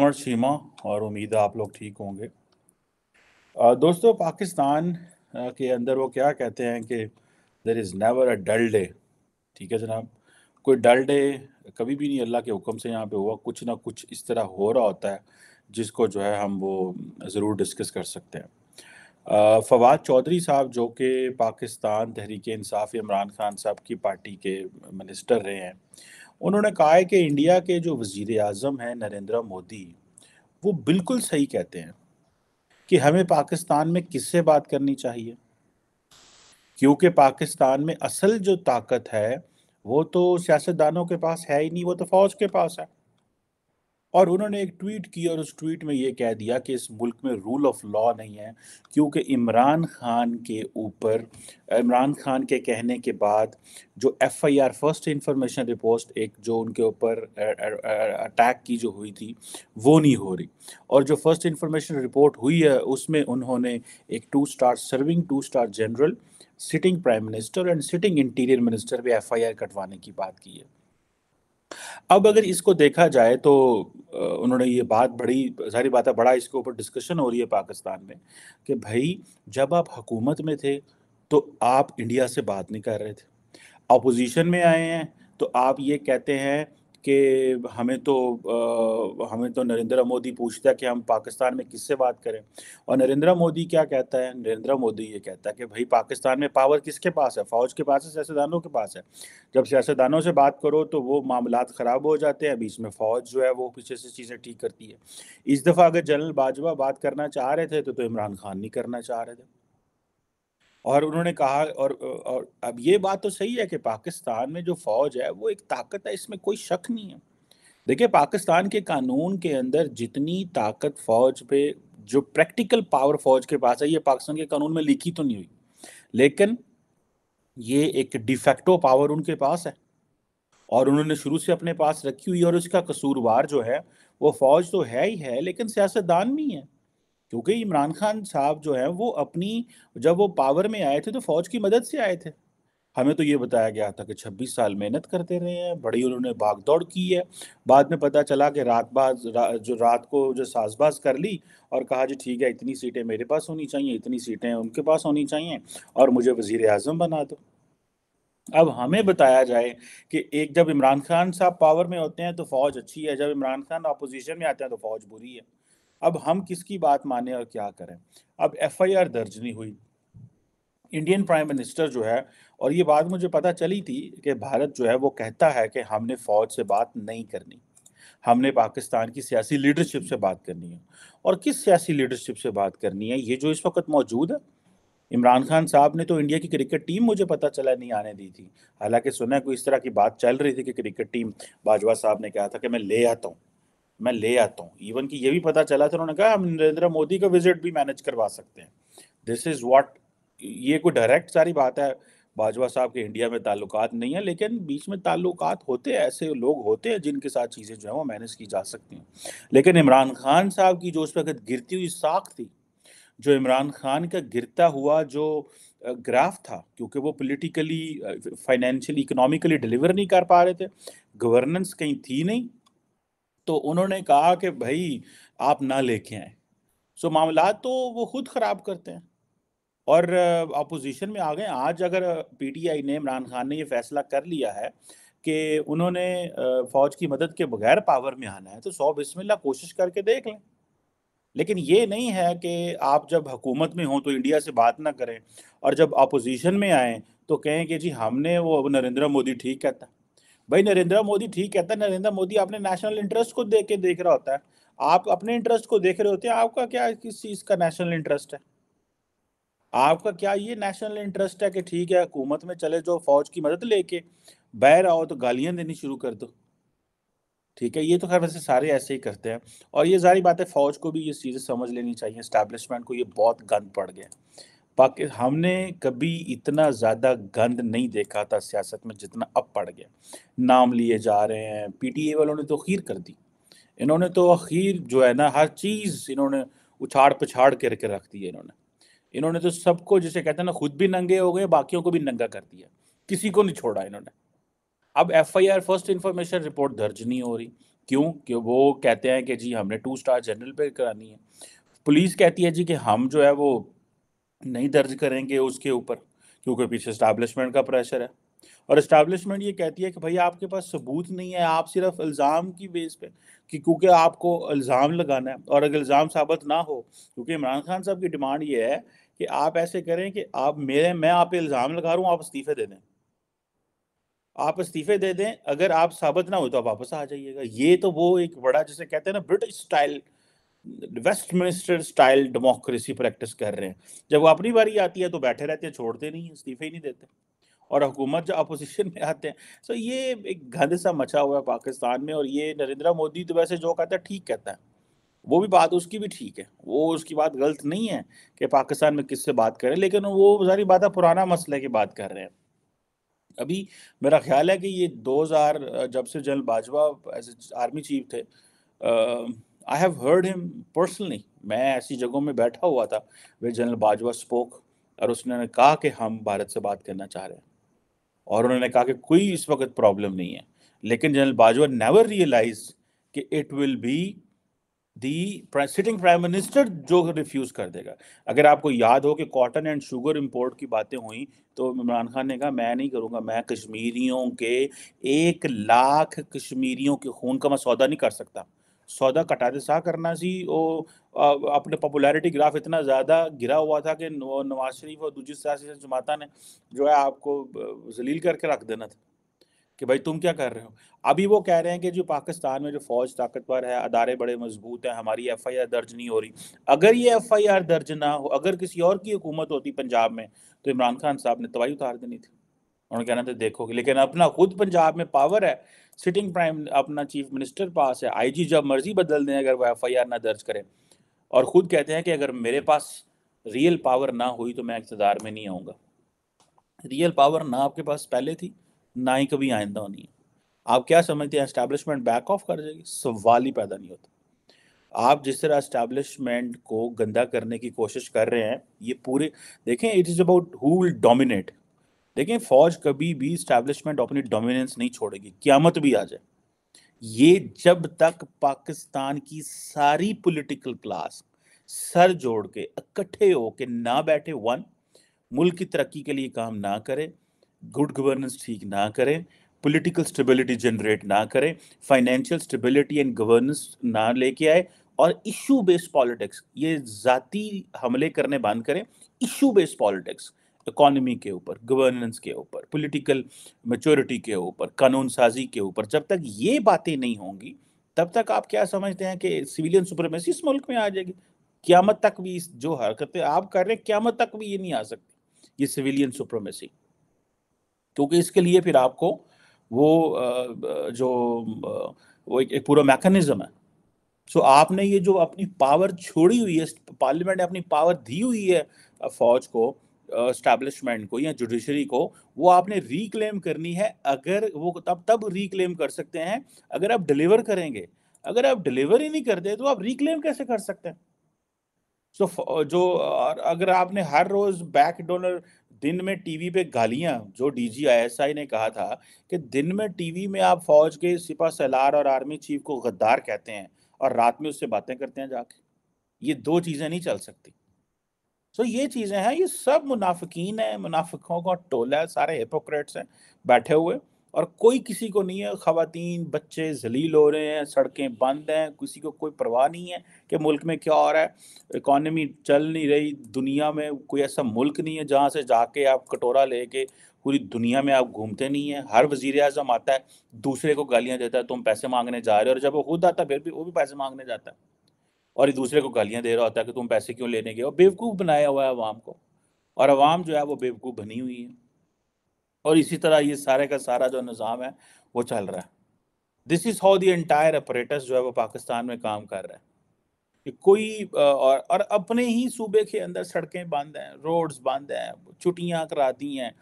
कमर सीमा और उम्मीद है आप लोग ठीक होंगे दोस्तों पाकिस्तान के अंदर वो क्या कहते हैं कि there is never a dull day ठीक है जनाब कोई डल डे कभी भी नहीं अल्लाह के हुक्म से यहाँ पे हुआ कुछ ना कुछ इस तरह हो रहा होता है जिसको जो है हम वो ज़रूर डिस्कस कर सकते हैं फवाद चौधरी साहब जो कि पाकिस्तान तहरीक इंसाफ इमरान खान साहब की पार्टी के मिनिस्टर रहे हैं उन्होंने कहा है कि इंडिया के जो वज़ी अजम हैं नरेंद्र मोदी वो बिल्कुल सही कहते हैं कि हमें पाकिस्तान में किससे बात करनी चाहिए क्योंकि पाकिस्तान में असल जो ताकत है वो तो सियासतदानों के पास है ही नहीं वो तो फौज के पास है और उन्होंने एक ट्वीट की और उस ट्वीट में ये कह दिया कि इस मुल्क में रूल ऑफ लॉ नहीं है क्योंकि इमरान खान के ऊपर इमरान खान के कहने के बाद जो एफआईआर फर्स्ट इंफॉर्मेशन रिपोर्ट एक जो उनके ऊपर अटैक की जो हुई थी वो नहीं हो रही और जो फर्स्ट इंफॉर्मेशन रिपोर्ट हुई है उसमें उन्होंने एक two star serving two star general sitting prime minister and sitting interior minister भी आर कटवाने की बात की है अब अगर इसको देखा जाए तो उन्होंने ये बात बड़ी सारी बात है बड़ा इसके ऊपर डिस्कशन हो रही है पाकिस्तान में कि भाई जब आप हुकूमत में थे तो आप इंडिया से बात नहीं कर रहे थे अपोजिशन में आए हैं तो आप ये कहते हैं कि हमें तो आ, हमें तो नरेंद्र मोदी पूछता है कि हम पाकिस्तान में किससे बात करें और नरेंद्र मोदी क्या कहता है नरेंद्र मोदी ये कहता है कि भाई पाकिस्तान में पावर किसके पास है फौज के पास है सियासतदानों के पास है जब सियासतदानों से बात करो तो वो मामला ख़राब हो जाते हैं बीच में फ़ौज जो है वो पीछे से चीज़ें ठीक करती है इस दफ़ा अगर जनरल बाजवा बात करना चाह रहे थे तो, तो इमरान खान नहीं करना चाह रहे थे और उन्होंने कहा और, और अब ये बात तो सही है कि पाकिस्तान में जो फौज है वो एक ताकत है इसमें कोई शक नहीं है देखिए पाकिस्तान के कानून के अंदर जितनी ताकत फौज पे जो प्रैक्टिकल पावर फौज के पास है ये पाकिस्तान के कानून में लिखी तो नहीं हुई लेकिन ये एक डिफेक्टो पावर उनके पास है और उन्होंने शुरू से अपने पास रखी हुई और उसका कसूरवार जो है वो फौज तो है ही है लेकिन सियासतदान भी है क्योंकि इमरान खान साहब जो है वो अपनी जब वो पावर में आए थे तो फौज की मदद से आए थे हमें तो ये बताया गया था कि छब्बीस साल मेहनत करते रहे हैं बड़ी उन्होंने भाग दौड़ की है बाद में पता चला कि रात बाज रा, जो रात को जो साजबाज कर ली और कहा जी ठीक है इतनी सीटें मेरे पास होनी चाहिए इतनी सीटें उनके पास होनी चाहिए और मुझे वजीर अजम बना दो अब हमें बताया जाए कि एक जब इमरान खान साहब पावर में होते हैं तो फौज अच्छी है जब इमरान खान अपोजिशन में आते हैं तो फौज बुरी है अब हम किसकी बात माने और क्या करें अब एफआईआर दर्ज नहीं हुई इंडियन प्राइम मिनिस्टर जो है और ये बात मुझे पता चली थी कि भारत जो है वो कहता है कि हमने फौज से बात नहीं करनी हमने पाकिस्तान की सियासी लीडरशिप से बात करनी है और किस सियासी लीडरशिप से बात करनी है ये जो इस वक्त मौजूद है इमरान खान साहब ने तो इंडिया की क्रिकेट टीम मुझे पता चला नहीं आने दी थी हालांकि सुना कोई इस तरह की बात चल रही थी कि क्रिकेट टीम बाजवा साहब ने कहा था कि मैं ले आता हूँ मैं ले आता हूँ इवन कि ये भी पता चला था उन्होंने कहा हम नरेंद्र मोदी का विजिट भी मैनेज करवा सकते हैं दिस इज़ वॉट ये कोई डायरेक्ट सारी बात है बाजवा साहब के इंडिया में ताल्लुकात नहीं है लेकिन बीच में ताल्लुकात होते हैं ऐसे लोग होते हैं जिनके साथ चीज़ें जो है वो मैनेज की जा सकती हैं लेकिन इमरान खान साहब की जो उस वक्त गिरती हुई साख थी जो इमरान खान का गिरता हुआ जो ग्राफ था क्योंकि वो पॉलिटिकली फाइनेंशियली इकोनॉमिकली डिलीवर नहीं कर पा रहे थे गवर्नेंस कहीं थी नहीं तो उन्होंने कहा कि भाई आप ना लेके आए सो मामला तो वो खुद ख़राब करते हैं और अपोजिशन में आ गए आज अगर पीटीआई ने इमरान खान ने ये फैसला कर लिया है कि उन्होंने फौज की मदद के बगैर पावर में आना है तो सौ बिस्मिल्ला कोशिश करके देख लें लेकिन ये नहीं है कि आप जब हुकूमत में हों तो इंडिया से बात ना करें और जब अपोजिशन में आएँ तो कहें कि जी हमने वो नरेंद्र मोदी ठीक कहता भाई नरेंद्र मोदी ठीक कहता है नरेंद्र मोदी अपने नेशनल इंटरेस्ट को देख के देख रहा होता है आप अपने इंटरेस्ट को देख रहे होते हैं आपका क्या किस चीज़ का नेशनल इंटरेस्ट है आपका क्या ये नेशनल इंटरेस्ट है कि ठीक है हुकूमत में चले जाओ फौज की मदद लेके बह रहा हो तो गालियां देनी शुरू कर दो ठीक है ये तो खैर वैसे सारे ऐसे ही करते हैं और ये सारी बातें फौज को भी ये चीज़ें समझ लेनी चाहिए इस्टेब्लिशमेंट को ये बहुत गंद पड़ गया पाकि हमने कभी इतना ज़्यादा गंद नहीं देखा था सियासत में जितना अब पड़ गया नाम लिए जा रहे हैं पीटीए वालों ने तो खीर कर दी इन्होंने तो अखीर जो है ना हर चीज़ इन्होंने उछाड़ पछाड़ करके रख दी है इन्होंने इन्होंने तो सबको जिसे कहते हैं ना खुद भी नंगे हो गए बाकियों को भी नंगा कर दिया किसी को नहीं छोड़ा इन्होंने अब F I R first information report दर्ज नहीं हो रही क्यों कि वो कहते हैं कि जी हमने टू स्टार जनरल पे करानी है पुलिस कहती है जी कि हम जो है वो नहीं दर्ज करेंगे उसके ऊपर क्योंकि पीछे इस्टाब्लिशमेंट का प्रेशर है और इस्टेब्लिशमेंट ये कहती है कि भाई आपके पास सबूत नहीं है आप सिर्फ इल्ज़ाम की बेस पे कि क्योंकि आपको इल्ज़ाम लगाना है और अगर इल्ज़ाम साबित ना हो क्योंकि इमरान खान साहब की डिमांड ये है कि आप ऐसे करें कि आप मेरे मैं आप इल्ज़ाम लगा रहा हूँ आप इस्तीफे दे दें आप इस्तीफे दे दें अगर आप साबित ना हो तो आप वापस आ जाइएगा ये तो वो एक बड़ा जैसे कहते हैं ना British style Westminster style democracy practice कर रहे हैं जब वो अपनी बारी आती है तो बैठे रहते हैं छोड़ते नहीं इस्तीफे ही नहीं देते और हुकूमत जो अपोजिशन में आते हैं सो ये एक गंद सा मचा हुआ है पाकिस्तान में और ये नरेंद्र मोदी तो वैसे जो कहता है ठीक कहता है वो भी बात उसकी भी ठीक है वो उसकी बात गलत नहीं है कि पाकिस्तान में किससे बात करें लेकिन वो सारी बात है पुराना मसले की बात कर रहे हैं अभी मेरा ख्याल है कि ये 2000 जब से general Bajwa as army chief थे I have heard him personally मैं ऐसी जगहों में बैठा हुआ था वे जनरल बाजवा स्पोक और उसने कहा कि हम भारत से बात करना चाह रहे हैं और उन्होंने कहा कि कोई इस वक्त प्रॉब्लम नहीं है लेकिन जनरल बाजवा नेवर रियलाइज कि it will be the sitting prime minister जो रिफ्यूज़ कर देगा अगर आपको याद हो कि कॉटन एंड शुगर इंपोर्ट की बातें हुई तो इमरान खान ने कहा मैं नहीं करूँगा मैं कश्मीरियों के एक लाख कश्मीरियों के खून का मैं सौदा नहीं कर सकता सौदा कटाते सा करना सी वो अपने पॉपुलैरिटी ग्राफ इतना ज़्यादा गिरा हुआ था कि नवाज शरीफ और दूसरी सियासी जमाता ने जो है आपको जलील करके रख देना था कि भाई तुम क्या कर रहे हो अभी वो कह रहे हैं कि जो पाकिस्तान में जो फौज ताकतवर है अदारे बड़े मजबूत हैं हमारी एफ आई आर दर्ज नहीं हो रही अगर ये एफ आई आर दर्ज ना हो अगर किसी और की हुकूमत होती पंजाब में तो इमरान खान साहब ने तबाही उतार देनी थी उन्होंने कहना था देखोगे लेकिन अपना खुद पंजाब में पावर है सिटिंग प्राइम अपना चीफ मिनिस्टर पास है आईजी जब मर्जी बदल दें अगर वह एफ ना दर्ज करें और ख़ुद कहते हैं कि अगर मेरे पास रियल पावर ना हुई तो मैं इकतदार में नहीं आऊँगा रियल पावर ना आपके पास पहले थी ना ही कभी आइंदा होनी है आप क्या समझते हैं इस्टेब्लिशमेंट बैक ऑफ कर जाएगी सवाल ही पैदा नहीं होता आप जिस तरह इस्टेबलिशमेंट को गंदा करने की कोशिश कर रहे हैं ये पूरे देखें it is about who will dominate देखें फौज कभी भी स्टैब्लिशमेंट अपनी डोमिनेंस नहीं छोड़ेगी क्यामत भी आ जाए ये जब तक पाकिस्तान की सारी पॉलिटिकल क्लास सर जोड़ के इकट्ठे होके ना बैठे वन मुल्क की तरक्की के लिए काम ना करें गुड गवर्नेंस ठीक ना करें पॉलिटिकल स्टेबिलिटी जनरेट ना करें फाइनेंशियल स्टेबिलिटी एंड गवर्नेंस ना लेके आए और इशू बेस्ड पॉलिटिक्स ये ज़ाती हमले करने बंद करें इशू बेस्ड पॉलिटिक्स इकोनॉमी के ऊपर गवर्नेंस के ऊपर पॉलिटिकल मेचोरिटी के ऊपर कानून साजी के ऊपर जब तक ये बातें नहीं होंगी तब तक आप क्या समझते हैं कि सिविलियन सुप्रीमेसी इस मुल्क में आ जाएगी क्यामत तक भी जो हरकतें आप कर रहे हैं क्यामत तक भी ये नहीं आ सकती ये सिविलियन सुप्रीमेसी क्योंकि इसके लिए फिर आपको वो जो वो एक, एक पूरा मैकेनिज्म है सो so, आपने ये जो अपनी पावर छोड़ी हुई है पार्लियामेंट ने अपनी पावर दी हुई है फौज को स्टैब्लिशमेंट को या जुडिशरी को वो आपने रिक्लेम करनी है अगर वो तब तब रिक्लेम कर सकते हैं अगर आप डिलीवर करेंगे अगर आप डिलीवर ही नहीं करते तो आप रिक्लेम कैसे कर सकते हैं सो so, जो अगर आपने हर रोज़ बैक डोनर दिन में टीवी पे गालियां जो डीजीआईएसआई ने कहा था कि दिन में टीवी में आप फौज के सिपा सलार और आर्मी चीफ को गद्दार कहते हैं और रात में उससे बातें करते हैं जाके ये दो चीज़ें नहीं चल सकती सो ये चीज़ें हैं ये सब मुनाफिकीन है मुनाफिकों का टोला है सारे हिपोक्रेट्स हैं बैठे हुए और कोई किसी को नहीं है ख़वातीन बच्चे जलील हो रहे हैं सड़कें बंद हैं किसी को कोई परवाह नहीं है कि मुल्क में क्या हो रहा है इकॉनमी चल नहीं रही दुनिया में कोई ऐसा मुल्क नहीं है जहाँ से जाके आप कटोरा लेके पूरी दुनिया में आप घूमते नहीं हैं हर वजीर अजम आता है दूसरे को गालियाँ देता है तुम पैसे मांगने जा रहे हो और जब वो खुद आता है फिर भी वो भी पैसे मांगने जाता है और एक दूसरे को गालियाँ दे रहा होता है कि तुम पैसे क्यों लेने गए और बेवकूफ़ बनाया हुआ है आवाम को और आवाम जो है वो बेवकूफ़ बनी हुई है और इसी तरह ये सारे का सारा जो निज़ाम है वो चल रहा है this is how the entire apparatus जो है वो पाकिस्तान में काम कर रहा है कि कोई और, और अपने ही सूबे के अंदर सड़कें बंद हैं रोड्स बंद हैं छुट्टियाँ करा दी हैं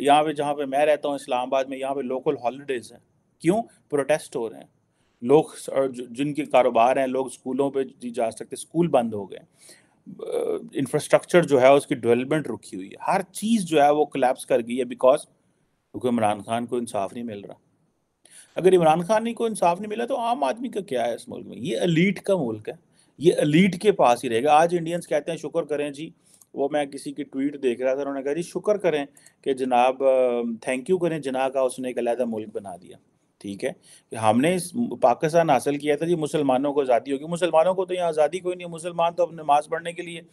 यहाँ पे जहाँ पे मैं रहता हूँ इस्लामाबाद में यहाँ पे लोकल हॉलीडेज़ हैं क्यों प्रोटेस्ट हो रहे हैं लोग जिनके कारोबार हैं लोग स्कूलों पे नहीं जा सकते स्कूल बंद हो गए इंफ्रास्ट्रक्चर जो है उसकी डेवलपमेंट रुकी हुई है हर चीज़ जो है वो कलेप्स कर गई है बिकॉज क्योंकि इमरान खान को इंसाफ नहीं मिल रहा अगर इमरान खान को इंसाफ नहीं मिला तो आम आदमी का क्या है इस मुल्क में ये अलीट का मुल्क है ये अलीट के पास ही रहेगा आज इंडियंस कहते हैं शुक्र करें जी वो मैं किसी की ट्वीट देख रहा था उन्होंने कहा जी शुक्र करें कि जनाब थैंक यू करें जना का उसने एक अलहदा मुल्क बना दिया ठीक है कि हमने पाकिस्तान हासिल किया था जी मुसलमानों को आज़ादी होगी मुसलमानों को तो यहाँ आज़ादी कोई नहीं है मुसलमान तो अब नमाज पढ़ने के लिए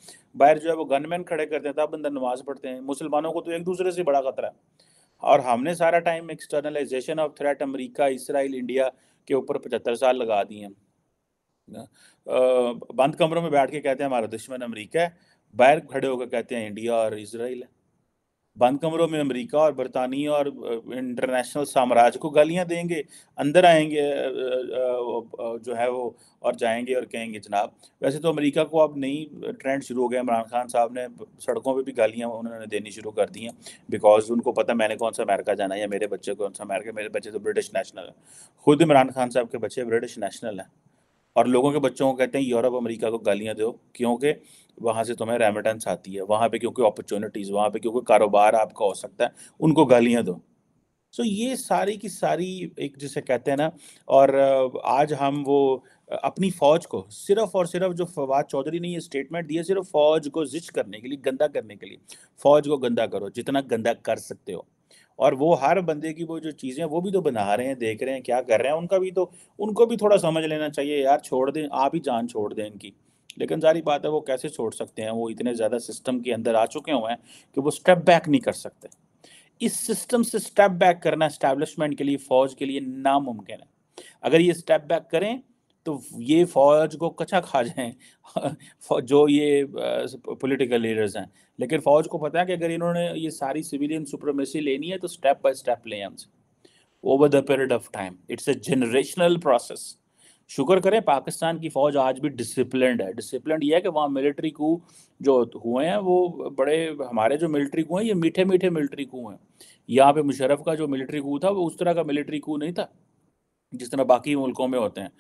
बाहर जो है वो गनमैन खड़े करते हैं तब अंदर नमाज पढ़ते हैं मुसलमानों को तो एक दूसरे से बड़ा खतरा है और हमने सारा time externalisation of threat America Israel India के ऊपर पचहत्तर साल लगा दिए हैं बंद कमरों में बैठ के कहते हैं हमारा दुश्मन अमरीका है बाहर खड़े होकर कहते हैं इंडिया और इसराइल है बंद कमरों में अमेरिका और बरतानिया और इंटरनेशनल साम्राज्य को गालियां देंगे अंदर आएंगे जो है वो और जाएंगे और कहेंगे जनाब वैसे तो अमेरिका को अब नई ट्रेंड शुरू हो गया इमरान खान साहब ने सड़कों पे भी गालियां उन्होंने देनी शुरू कर दी हैं बिकॉज उनको पता मैंने कौन सा अमेरिका जाना है या मेरे बच्चे कौन सा अमेरिका मेरे बच्चे तो ब्रिटिश नेशनल है खुद इमरान खान साहब के बच्चे ब्रिटिश नेशनल हैं और लोगों के बच्चों को कहते हैं यूरोप अमेरिका को गालियाँ दो क्योंकि वहाँ से तुम्हें रेमिटेंस आती है वहाँ पे क्योंकि अपॉर्चुनिटीज़ वहाँ पे क्योंकि कारोबार आपका हो सकता है उनको गालियाँ दो सो so, ये सारी की सारी एक जिसे कहते हैं ना और आज हम वो अपनी फौज को सिर्फ और सिर्फ जो फवाद चौधरी ने ये स्टेटमेंट दिया सिर्फ फौज को जिच करने के लिए गंदा करने के लिए फौज को गंदा करो जितना गंदा कर सकते हो और वो हर बंदे की वो जो चीज़ें वो भी तो बना रहे हैं देख रहे हैं क्या कर रहे हैं उनका भी तो उनको भी थोड़ा समझ लेना चाहिए यार छोड़ दें आप ही जान छोड़ दें इनकी लेकिन जारी बात है वो कैसे छोड़ सकते हैं वो इतने ज़्यादा सिस्टम के अंदर आ चुके हुए हैं कि वो स्टेप बैक नहीं कर सकते इस सिस्टम से स्टेप बैक करना इस्टेब्लिशमेंट के लिए फ़ौज के लिए नामुमकिन है अगर ये स्टेप बैक करें तो ये फौज को कचा खा जाए जो ये पॉलिटिकल लीडर्स हैं लेकिन फौज को पता है कि अगर इन्होंने ये सारी सिविलियन सुप्रमेसी लेनी है तो स्टेप बाय स्टेप लें हमसे over the period of time it's a generational process शुक्र करें पाकिस्तान की फौज आज भी डिसिप्लेंड है डिसिप्लेंड ये है कि वहाँ मिलिट्री को जो हुए हैं वो बड़े हमारे जो मिलिट्री कू हैं ये मीठे मीठे मिलिट्री कू हैं यहाँ पे मुशरफ का जो मिलिट्री कु था वो उस तरह का मिलिट्री कू नहीं था जिस तरह बाकी मुल्कों में होते हैं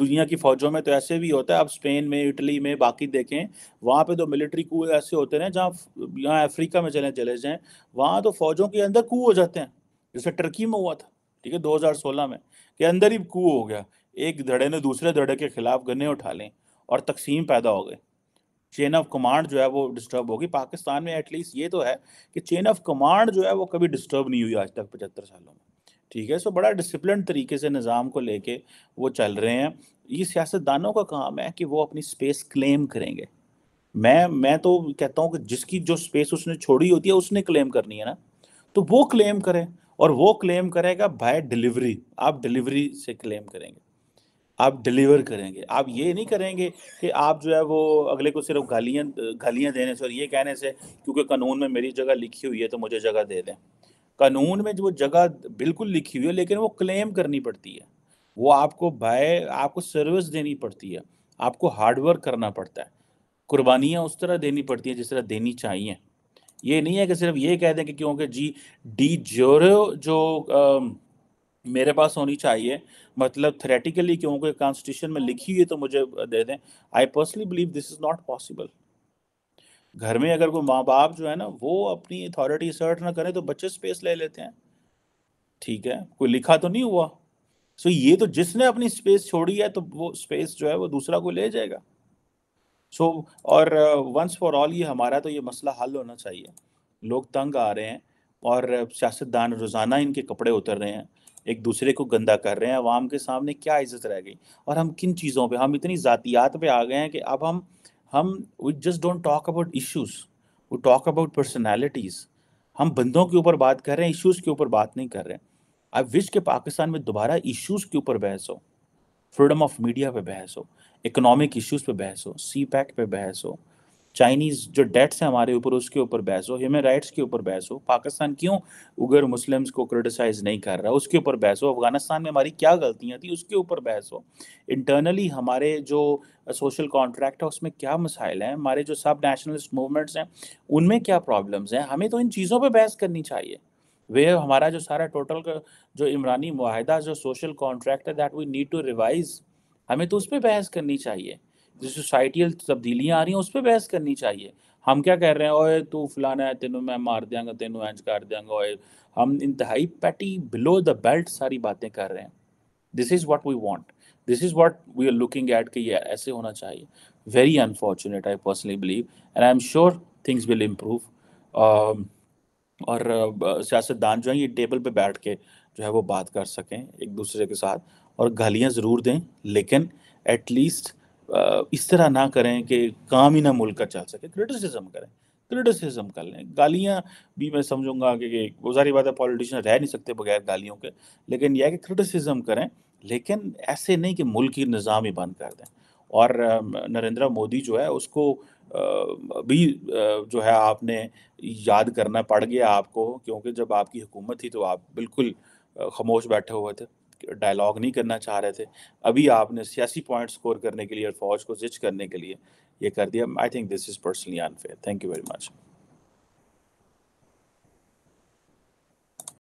दुनिया की फ़ौजों में तो ऐसे भी होता है आप स्पेन में इटली में बाकी देखें वहाँ पे तो मिलिट्री कू ऐसे होते हैं जहाँ यहाँ अफ्रीका में चले चले जाएँ वहाँ तो फ़ौजों के अंदर कू हो जाते हैं जैसे टर्की में हुआ था ठीक है 2016 में के अंदर ही कू हो गया एक धड़े ने दूसरे धड़े के खिलाफ गन्ने उठा लें और तकसीम पैदा हो गए चेन ऑफ कमांड जो है वो डिस्टर्ब होगी पाकिस्तान में एटलीस्ट ये तो है कि चेन ऑफ कमांड जो है वो कभी डिस्टर्ब नहीं हुई आज तक पचहत्तर सालों में ठीक है सो बड़ा डिसिप्लिन तरीके से निज़ाम को लेके वो चल रहे हैं ये सियासतदानों का काम है कि वो अपनी स्पेस क्लेम करेंगे मैं मैं तो कहता हूँ कि जिसकी जो स्पेस उसने छोड़ी होती है उसने क्लेम करनी है ना तो वो क्लेम करें और वो क्लेम करेगा बाय डिलीवरी आप डिलीवरी से क्लेम करेंगे आप डिलीवर करेंगे आप ये नहीं करेंगे कि आप जो है वो अगले को सिर्फ गालियाँ गालियाँ देने से और ये कहने से क्योंकि कानून में मेरी जगह लिखी हुई है तो मुझे जगह दे दें कानून में जो जगह बिल्कुल लिखी हुई है लेकिन वो क्लेम करनी पड़ती है वो आपको भाई आपको सर्विस देनी पड़ती है आपको हार्डवर्क करना पड़ता है कुर्बानियाँ उस तरह देनी पड़ती हैं जिस तरह देनी चाहिए ये नहीं है कि सिर्फ ये कह दें कि क्योंकि जी डी जोरो जो आ, मेरे पास होनी चाहिए मतलब थ्रेटिकली क्योंकि कॉन्स्टिट्यूशन में लिखी हुई तो मुझे दे दें I personally believe this is not possible घर में अगर कोई माँ बाप जो है ना वो अपनी अथॉरिटी सर्ट ना करें तो बच्चे स्पेस ले लेते हैं ठीक है कोई लिखा तो नहीं हुआ सो ये तो जिसने अपनी स्पेस छोड़ी है तो वो स्पेस जो है वो दूसरा को ले जाएगा सो so, और वंस फॉर ऑल ये हमारा तो ये मसला हल होना चाहिए लोग तंग आ रहे हैं और सियासतदान रोज़ाना इनके कपड़े उतर रहे हैं एक दूसरे को गंदा कर रहे हैं आवाम के सामने क्या इज्जत रह गई और हम किन चीज़ों पे हम इतनी ज़ातियात पे आ गए हैं कि अब हम हम we just don't talk about issues वो टॉक अबाउट पर्सनैलिटीज़ हम बंदों के ऊपर बात कर रहे हैं इश्यूज़ के ऊपर बात नहीं कर रहे हैं आई विश के पाकिस्तान में दोबारा इश्यूज़ के ऊपर बहस हो फ्रीडम ऑफ मीडिया पे बहस हो इकोनॉमिक इश्यूज़ पे बहस हो सी पैक पे बहस हो चाइनीज़ जो डेट्स हैं हमारे ऊपर उसके ऊपर बहस हो ह्यूमन राइट्स के ऊपर बहस हो पाकिस्तान क्यों उगर मुस्लिम्स को क्रिटिसाइज़ नहीं कर रहा उसके ऊपर बहस हो अफगानिस्तान में हमारी क्या गलतियाँ थी उसके ऊपर बहस हो इंटरनली हमारे जो सोशल कॉन्ट्रैक्ट है उसमें क्या मसाइल हैं हमारे जो सब नेशनलिस्ट मूवमेंट्स हैं उनमें क्या प्रॉब्लम्स हैं हमें तो इन चीज़ों पर बहस करनी चाहिए वे हमारा जो सारा टोटल का जो इमरानी माहिदा जो सोशल कॉन्ट्रैक्ट है that we need to revise हमें तो उस पर बहस करनी चाहिए जो सोसाइटियल तब्दीलियाँ आ रही हैं उस पर बहस करनी चाहिए हम क्या कह रहे हैं ओए तू फलाना है तेनों मैं मार देंगे तेनों इंज कर देंगे ओए हम इंतहाई पैटी बिलो द बेल्ट सारी बातें कर रहे हैं this is what we want this is what we are looking at कि ये ऐसे होना चाहिए very unfortunate I personally believe and I am sure things will improve और uh, सियासतदान जो है ये टेबल पे बैठ के जो है वो बात कर सकें एक दूसरे के साथ और गालियाँ ज़रूर दें लेकिन एटलीस्ट इस तरह ना करें कि काम ही ना मुल्क का चल सके क्रिटिसिज्म करें क्रिटिसिज्म कर लें गालियाँ भी मैं समझूंगा कि वो सारी बात है पॉलिटिशियन रह नहीं सकते बगैर गालियों के लेकिन यह कि क्रिटिसिज्म करें लेकिन ऐसे नहीं कि मुल्क ही निज़ाम ही बंद कर दें और नरेंद्र मोदी जो है उसको भी जो है आपने याद करना पड़ गया आपको क्योंकि जब आपकी हुकूमत थी तो आप बिल्कुल खामोश बैठे हुए थे डायलॉग नहीं करना चाह रहे थे अभी आपने सियासी पॉइंट स्कोर करने के लिए और फौज को जिच करने के लिए ये कर दिया I think this is personally unfair thank you very much